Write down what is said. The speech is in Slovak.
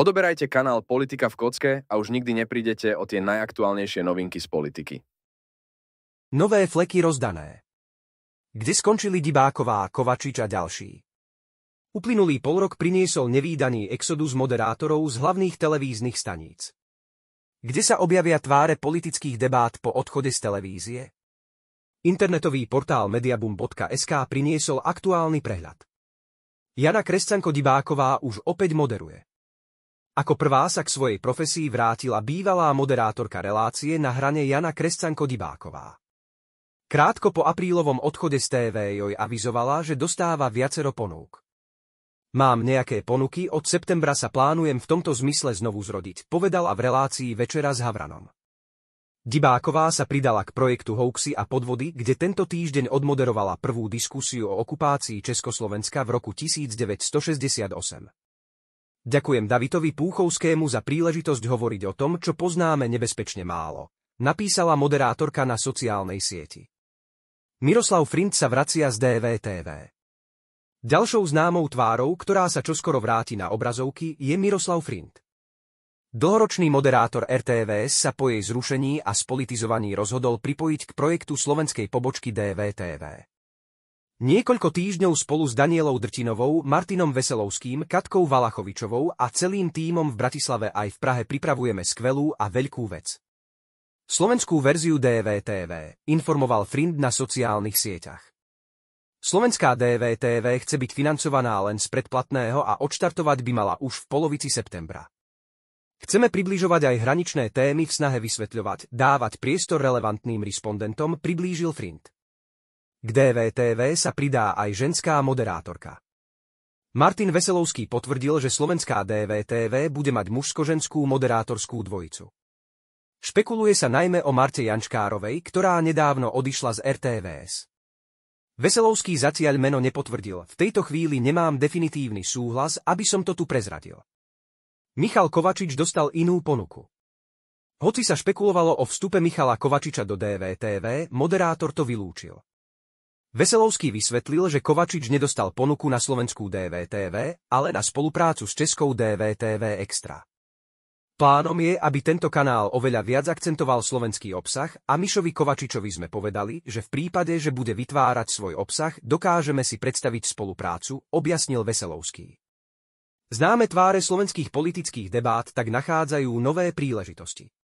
Odoberajte kanál Politika v kocke a už nikdy neprídete o tie najaktuálnejšie novinky z politiky. Nové fleky rozdané. Kde skončili Dibáková, Kovačič a ďalší? Uplynulý polrok priniesol nevýdaný exodus moderátorov z hlavných televíznych staníc. Kde sa objavia tváre politických debát po odchode z televízie? Internetový portál mediabum.sk priniesol aktuálny prehľad. Jana Kresťanko-Dibáková už opäť moderuje. Ako prvá sa k svojej profesii vrátila bývalá moderátorka relácie na hrane Jana Krescanko-Dibáková. Krátko po aprílovom odchode z TV joj avizovala, že dostáva viacero ponúk. Mám nejaké ponuky, od septembra sa plánujem v tomto zmysle znovu zrodiť, povedala v relácii Večera s Havranom. Dibáková sa pridala k projektu Hoaxy a podvody, kde tento týždeň odmoderovala prvú diskusiu o okupácii Československa v roku 1968. Ďakujem Davidovi Púchovskému za príležitosť hovoriť o tom, čo poznáme nebezpečne málo, napísala moderátorka na sociálnej sieti. Miroslav Frint sa vracia z DVTV. Ďalšou známou tvárou, ktorá sa čoskoro vráti na obrazovky, je Miroslav Frint. Dlhoročný moderátor RTVS sa po jej zrušení a spolitizovaní rozhodol pripojiť k projektu slovenskej pobočky DVTV. Niekoľko týždňov spolu s Danielou Drtinovou, Martinom Veselovským, Katkou Valachovičovou a celým tímom v Bratislave aj v Prahe pripravujeme skvelú a veľkú vec. Slovenskú verziu DVTV informoval Frind na sociálnych sieťach. Slovenská DVTV chce byť financovaná len z predplatného a odštartovať by mala už v polovici septembra. Chceme približovať aj hraničné témy v snahe vysvetľovať, dávať priestor relevantným respondentom, priblížil Frind. K DVTV sa pridá aj ženská moderátorka. Martin Veselovský potvrdil, že slovenská DVTV bude mať mužsko-ženskú moderátorskú dvojicu. Špekuluje sa najmä o Marte Jančkárovej, ktorá nedávno odišla z RTVS. Veselovský zatiaľ meno nepotvrdil, v tejto chvíli nemám definitívny súhlas, aby som to tu prezradil. Michal Kovačič dostal inú ponuku. Hoci sa špekulovalo o vstupe Michala Kovačiča do DVTV, moderátor to vylúčil. Veselovský vysvetlil, že Kovačič nedostal ponuku na slovenskú DVTV, ale na spoluprácu s českou DVTV Extra. Plánom je, aby tento kanál oveľa viac akcentoval slovenský obsah a Mišovi Kovačičovi sme povedali, že v prípade, že bude vytvárať svoj obsah, dokážeme si predstaviť spoluprácu, objasnil Veselovský. Známe tváre slovenských politických debát tak nachádzajú nové príležitosti.